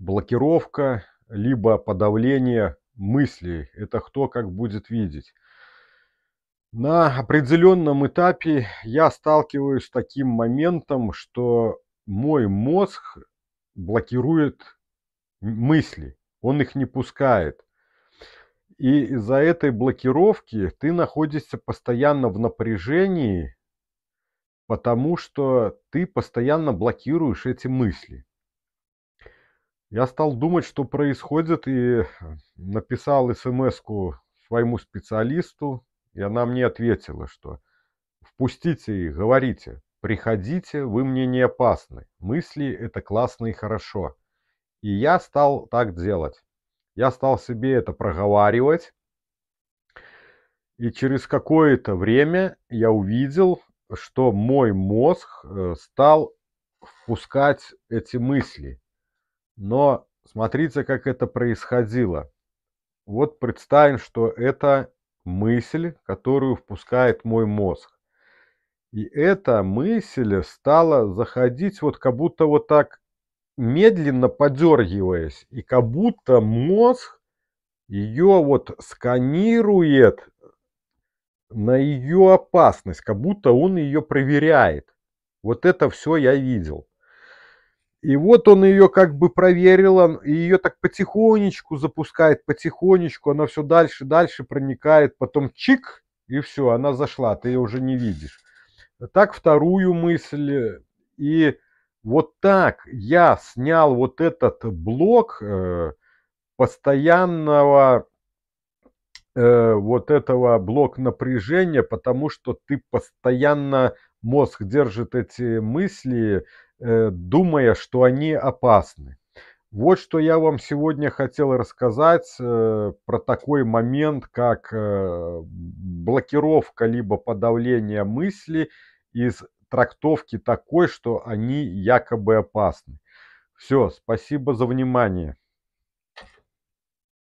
блокировка, либо подавление мыслей. Это кто как будет видеть. На определенном этапе я сталкиваюсь с таким моментом, что мой мозг блокирует мысли, он их не пускает. И из-за этой блокировки ты находишься постоянно в напряжении, потому что ты постоянно блокируешь эти мысли. Я стал думать, что происходит, и написал смс своему специалисту, и она мне ответила, что «Впустите их, говорите, приходите, вы мне не опасны, мысли – это классно и хорошо». И я стал так делать. Я стал себе это проговаривать, и через какое-то время я увидел, что мой мозг э, стал впускать эти мысли – но смотрите, как это происходило. Вот представим, что это мысль, которую впускает мой мозг. И эта мысль стала заходить вот как будто вот так медленно подергиваясь, и как будто мозг ее вот сканирует на ее опасность, как будто он ее проверяет. Вот это все я видел. И вот он ее как бы проверил, он ее так потихонечку запускает, потихонечку, она все дальше, дальше проникает, потом чик, и все, она зашла, ты ее уже не видишь. Так вторую мысль, и вот так я снял вот этот блок э, постоянного э, вот этого блок напряжения, потому что ты постоянно мозг держит эти мысли, Э, думая, что они опасны. Вот что я вам сегодня хотел рассказать э, про такой момент, как э, блокировка либо подавление мысли из трактовки такой, что они якобы опасны. Все, спасибо за внимание.